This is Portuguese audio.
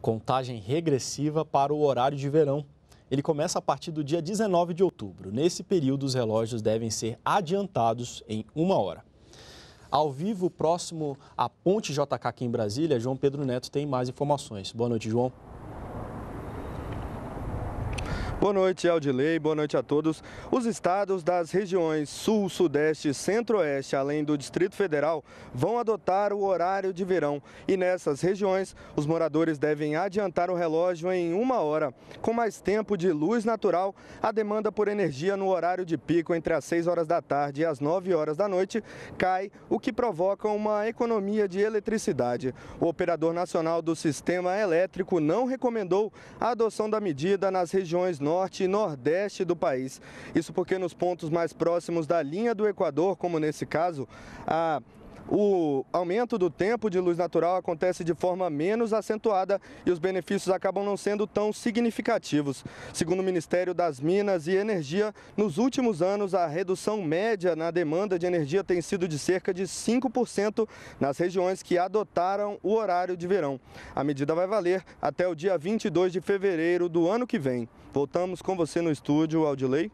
contagem regressiva para o horário de verão. Ele começa a partir do dia 19 de outubro. Nesse período, os relógios devem ser adiantados em uma hora. Ao vivo, próximo à Ponte JK aqui em Brasília, João Pedro Neto tem mais informações. Boa noite, João. Boa noite, Aldilei. Boa noite a todos. Os estados das regiões Sul, Sudeste e Centro-Oeste, além do Distrito Federal, vão adotar o horário de verão. E nessas regiões, os moradores devem adiantar o relógio em uma hora. Com mais tempo de luz natural, a demanda por energia no horário de pico entre as 6 horas da tarde e as 9 horas da noite cai, o que provoca uma economia de eletricidade. O operador nacional do sistema elétrico não recomendou a adoção da medida nas regiões norte e nordeste do país. Isso porque nos pontos mais próximos da linha do Equador, como nesse caso, a o aumento do tempo de luz natural acontece de forma menos acentuada e os benefícios acabam não sendo tão significativos. Segundo o Ministério das Minas e Energia, nos últimos anos a redução média na demanda de energia tem sido de cerca de 5% nas regiões que adotaram o horário de verão. A medida vai valer até o dia 22 de fevereiro do ano que vem. Voltamos com você no estúdio, Audilei.